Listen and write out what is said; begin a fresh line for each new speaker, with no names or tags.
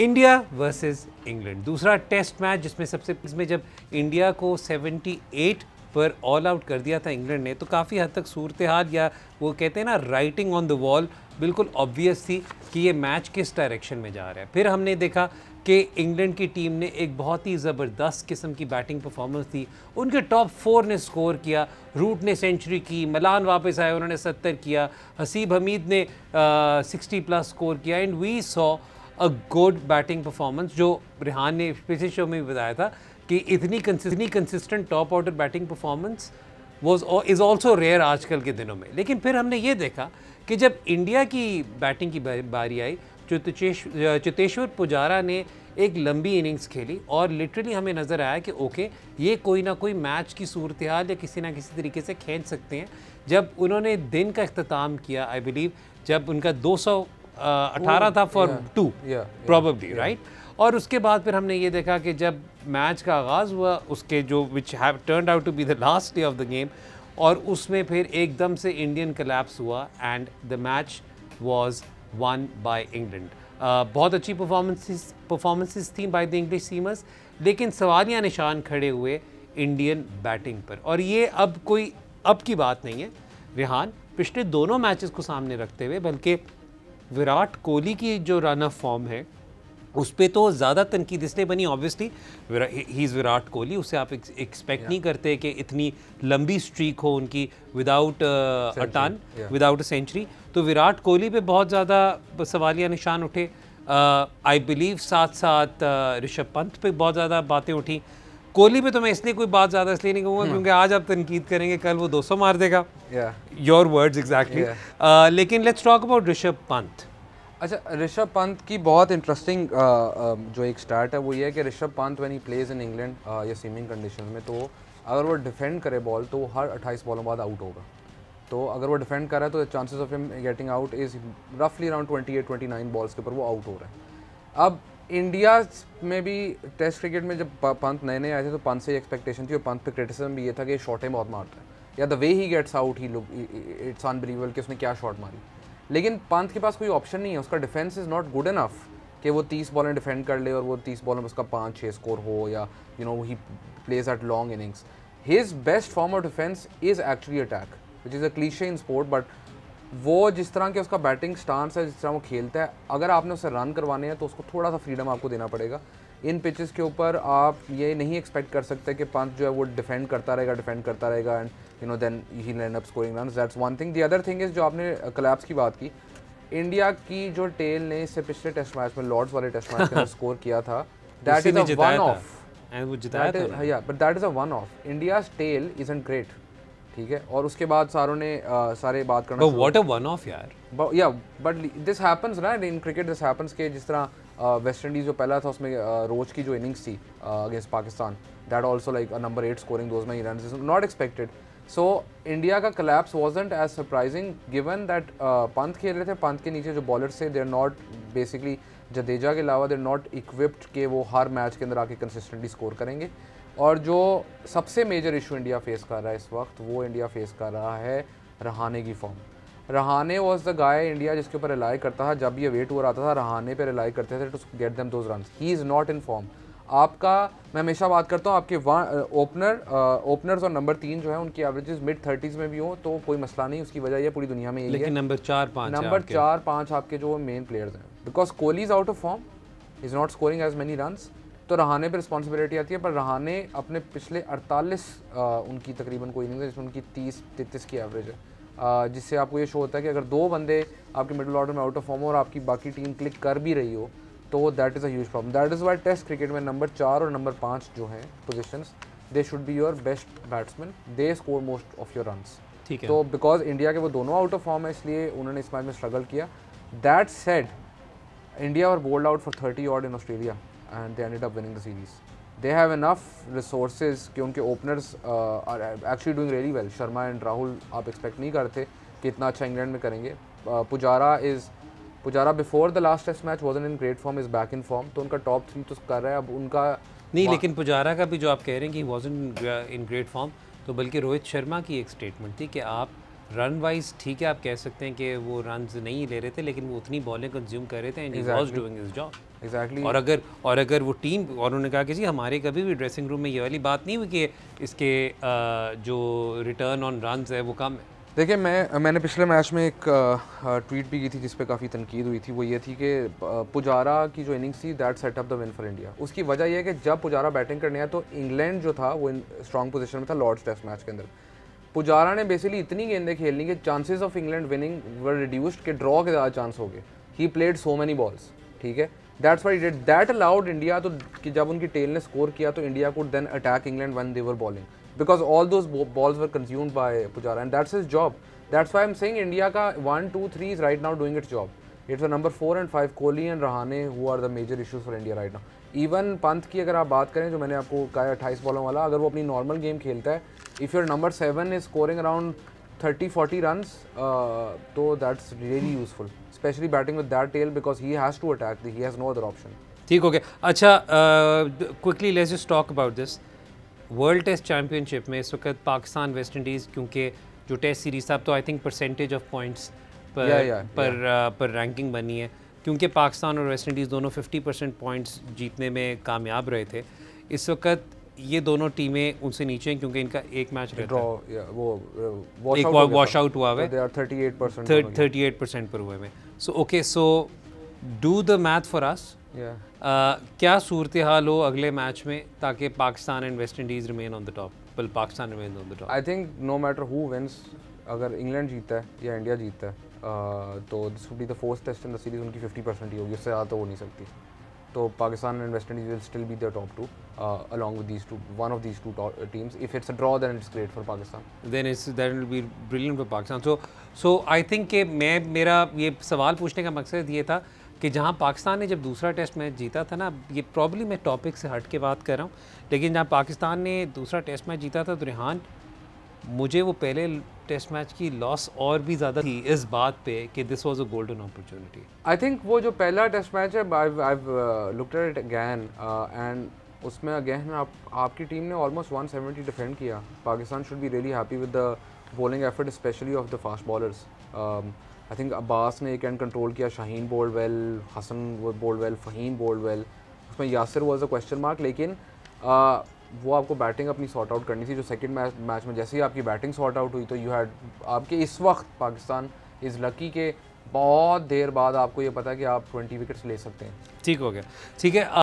India versus England दूसरा test match जिसमें सबसे इसमें जब इंडिया को 78 पर ऑल आउट कर दिया था इंग्लैंड ने तो काफ़ी हद तक सूरत हाल या वो कहते हैं ना राइटिंग ऑन द वॉल बिल्कुल ऑब्वियस थी कि ये मैच किस डायरेक्शन में जा रहा है फिर हमने देखा कि इंग्लैंड की टीम ने एक बहुत ही ज़बरदस्त किस्म की बैटिंग परफॉर्मेंस दी उनके टॉप फोर ने स्कोर किया रूट ने सेंचुरी की मलान वापस आए उन्होंने सत्तर किया हसीब हमीद ने सिक्सटी प्लस स्कोर किया and we saw a good batting performance जो रिहान ने पिछले शो में भी बताया था कि इतनी इतनी consistent top order batting performance was is also rare आजकल के दिनों में लेकिन फिर हमने ये देखा कि जब इंडिया की बैटिंग की बारी आई चितेश्वर पुजारा ने एक लंबी इनिंग्स खेली और लिटरली हमें नज़र आया कि ओके ये कोई ना कोई मैच की सूरत हाल या किसी ना किसी तरीके से खेल सकते हैं जब उन्होंने दिन का अख्ताम किया आई बिलीव जब उनका 200 अठारह था फॉर टू प्रॉबली राइट और उसके बाद फिर हमने ये देखा कि जब मैच का आगाज़ हुआ उसके जो which have turn out to be the last day of the game और उसमें फिर एकदम से इंडियन कलेप्स हुआ and the match was won by England बहुत अच्छी परफॉर्मेंसेस परफॉर्मेंसेस थी बाय द इंग्लिश सीमर्स लेकिन सवालियाँ निशान खड़े हुए इंडियन बैटिंग पर और ये अब कोई अब की बात नहीं है रिहान पिछले दोनों मैचेस को सामने रखते हुए बल्कि विराट कोहली की जो रन ऑफ फॉर्म है उस पर तो ज़्यादा तनकीद इसलिए बनी ऑब्वियसली ही इज़ विराट कोहली उसे आप एक्सपेक्ट नहीं करते कि इतनी लंबी स्ट्रीक हो उनकी विदाउट uh, अटान विदाउट सेंचुरी तो विराट कोहली पे बहुत ज़्यादा सवालिया निशान उठे आई बिलीव साथ साथ ऋषभ पंत पे बहुत ज़्यादा बातें उठी कोहली पे तो मैं इसलिए कोई बात ज़्यादा इसलिए नहीं कहूँगा हम्म। क्योंकि आज आप तनकीद करेंगे कल वो 200 मार देगा योर वर्ड्स एग्जैक्टली लेकिन let's talk about Rishabh Pant अच्छा ऋषभ पंत की बहुत
इंटरेस्टिंग uh, um, जो एक स्टार्ट है वो ये है कि Rishabh Pant when he plays in England या सीमिंग कंडीशन में तो अगर वो डिफेंड करे बॉल तो हर अट्ठाईस बॉलों बाद आउट होगा तो अगर वो डिफेंड कर रहा है तो chances of him getting out is रफली around twenty eight twenty nine balls के ऊपर वो आउट हो रहा है अब इंडिया में भी टेस्ट क्रिकेट में जब पंत नए नए आए थे तो पंत से एक्सपेक्टेशन थी और पंत पे क्रिटिसिज्म भी ये था कि है बहुत मारता है या the way he gets out he look it's unbelievable कि उसने क्या शॉट मारी लेकिन पंत के पास कोई ऑप्शन नहीं है उसका defence is not good enough कि वो तीस बॉलें डिफेंड कर ले और वो तीस बॉल में उसका पाँच छः स्कोर हो या you know he plays at long innings his best form of defence is actually attack which is a cliche in sport but वो जिस तरह के उसका बैटिंग स्टांस है जिस तरह वो खेलता है अगर आपने उसे रन करवाने हैं तो उसको थोड़ा सा फ्रीडम आपको देना पड़ेगा इन पिचेस के ऊपर आप ये नहीं एक्सपेक्ट कर सकते कि पंत जो है वो डिफेंड करता रहेगा डिफेंड करता रहेगा and you know then he land up scoring run that's one thing the other thing is जो आपने कलैप्स uh, की बात की इंडिया की जो टेल ने इससे पिछले टेस्ट मैच में लॉर्ड्स वाले टेस्ट मैच में स्कोर किया था that is one of but that is a one of India tail is and great ठीक है और उसके बाद सारों ने आ, सारे बात करना बट व्हाट वन ऑफ यार या बट दिस हैपेंस ना इन क्रिकेट दिस हैपेंस के जिस तरह वेस्ट इंडीज जो पहला था उसमें रोज की जो इनिंग्स थी against Pakistan that also like number eight scoring those my run not expected so India का collapse wasn't as surprising given that Pant खेल रहे थे पंथ के नीचे जो बॉलर थे देर नॉट बेसिकली जडेजा के अलावा देर नॉट इक्विप्ड के वो हर मैच के अंदर आके कंसिस्टेंटली स्कोर करेंगे uh, और जो सबसे मेजर इशू इंडिया फेस कर रहा है इस वक्त वो इंडिया फेस कर रहा है रहाने की form Rahane was the guy India जिसके ऊपर रिलाई करता था जब ये वेट हो रहा था रहाने पे रिलाई करते थे to get them those run he is not in form आपका मैं हमेशा बात करता हूँ आपके वन ओपनर ओपनर्स और नंबर तीन जो है उनकी एवरेजेस मिड थर्टीज़ में भी हो तो कोई मसला नहीं उसकी वजह ये पूरी दुनिया
में यही है नंबर चार पाँच नंबर चार
पाँच आपके जो मेन प्लेयर्स हैं because Kohli is out of form is not scoring as many runs तो रहाने पे रिस्पॉन्सिबिलिटी आती है पर रहाने अपने पिछले 48 आ, उनकी तकरीबन कोई नहीं है जिसमें उनकी 30 तैतीस की एवरेज है जिससे आपको ये शो होता है कि अगर दो बंदे आपके मिडिल ऑर्डर में आउट ऑफ फॉर्म हो और आपकी बाकी टीम क्लिक कर भी रही हो तो that is a problem that is why test cricket में नंबर चार और नंबर पाँच जो हैं position they should be your best batsman they score most of your run ठीक है तो बिकॉज इंडिया के वो दोनों आउट ऑफ फॉर्म है इसलिए उन्होंने इस मैच में स्ट्रगल किया दैट सेड इंडिया और bowled out for thirty odd in Australia and they ended up winning the series they have enough resources कि उनके openers are actually doing really well Sharma and Rahul आप एक्सपेक्ट नहीं करते कि इतना अच्छा इंग्लैंड में करेंगे Pujara is Pujara before the last test match wasn't in great form is back in form तो उनका टॉप थ्री तो कर रहा है अब उनका नहीं लेकिन
पुजारा का भी जो आप कह रहे हैं कि वॉज इन ग्रेट फॉर्म तो बल्कि रोहित शर्मा की एक स्टेटमेंट थी कि आप रन वाइज ठीक है आप कह सकते हैं कि वो रन नहीं ले रहे थे लेकिन वो उतनी बॉलें कंज्यूम कर रहे थे and he was doing his job exactly और अगर और अगर वो टीम और उन्होंने कहा कि जी हमारे कभी भी ड्रेसिंग रूम में ये वाली बात नहीं हुई कि इसके जो रिटर्न ऑन रन है वो कम है
देखिए मैं मैंने पिछले मैच में एक ट्वीट भी की थी जिस पर काफ़ी तनकीद हुई थी वो ये थी कि पुजारा की जो इनिंग्स थी that set up the win for India उसकी वजह यह है कि जब पुजारा बैटिंग करने आया तो इंग्लैंड जो था वो स्ट्रॉन्ग पोजीशन में था लॉर्ड्स टेस्ट मैच के अंदर पुजारा ने बेसिकली इतनी गेंदें खेल ली कि chances of England winning were reduced के ड्रॉ के ज़्यादा चांस हो गए he played so many balls ठीक है that's why did that allowed India तो कि जब उनकी टेल ने स्कोर किया तो India could then attack England when they were bowling because all those balls were consumed by Pujara and that's is job that's why I'm saying India का one two three is right now doing its job it's number four and five Kohli and Rahane who are the major issues for India right now even Pant की अगर आप बात करें जो मैंने आपको कहा अट्ठाईस बॉलों वाला अगर वो अपनी नॉर्मल गेम खेलता है if your number seven is scoring around thirty forty run तो that's really useful specially batting with that tail because he has to attack attack, has no other
option ठीक हो गया अच्छा quickly let's just talk about this world test championship में इस वक्त Pakistan West Indies क्योंकि जो टेस्ट सीरीज़ था तो I think percentage of points पर yeah, yeah, पर yeah. Uh, पर रैंकिंग बनी है क्योंकि पाकिस्तान और वेस्ट इंडीज़ दोनों 50 परसेंट पॉइंट्स जीतने में कामयाब रहे थे इस वक्त ये दोनों टीमें उनसे नीचे हैं क्योंकि इनका एक मैच रहता वो वॉश uh, आउट हुआ है थर्टी एट परसेंट पर हुए हैं so okay so do the math for us क्या सूरत हाल हो अगले मैच में ताकि Pakistan and West Indies remain on the top well Pakistan remain on the top
I think no matter who wins अगर इंग्लैंड जीतता है या इंडिया जीतता है uh, तो this would be the fourth test in the series उनकी 50 परसेंट ही होगी उससे ज़्यादा तो हो नहीं सकती तो Pakistan and West Indies will still be the top two along with these two one of these two
teams if it's a draw then it's great for Pakistan then it's that will be brilliant for Pakistan so so I think के मैं मेरा ये सवाल पूछने का मकसद ये था कि जहाँ पाकिस्तान ने जब दूसरा टेस्ट मैच जीता था ना ये प्रॉब्लम मैं टॉपिक से हट के बात कर रहा हूँ लेकिन जहाँ पाकिस्तान ने दूसरा टेस्ट मैच जीता था तो रिहान मुझे वो पहले टेस्ट मैच की लॉस और भी ज़्यादा थी इस बात पे कि this was a golden opportunity
I think वो जो पहला टेस्ट मैच है लुक्ड एट अगैन एंड उसमें अगेन आप आपकी टीम ने ऑलमोस्ट 170 डिफेंड किया Pakistan should be really happy with the bowling effort specially of the fast bowlers I think Abbas ने एक एंड कंट्रोल किया Shaheen bowled well Hasan bowled well Faheem bowled well उसमें Yasir was a question mark लेकिन uh, वो आपको batting अपनी sort out करनी थी जो सेकंड मैच मैच में जैसे ही आपकी बैटिंग सॉर्ट आउट हुई तो यू हैड आपके इस वक्त पाकिस्तान इज़ लकी के बहुत देर बाद आपको ये पता है कि आप 20 विकेट्स ले सकते हैं
ठीक हो गया ठीक
है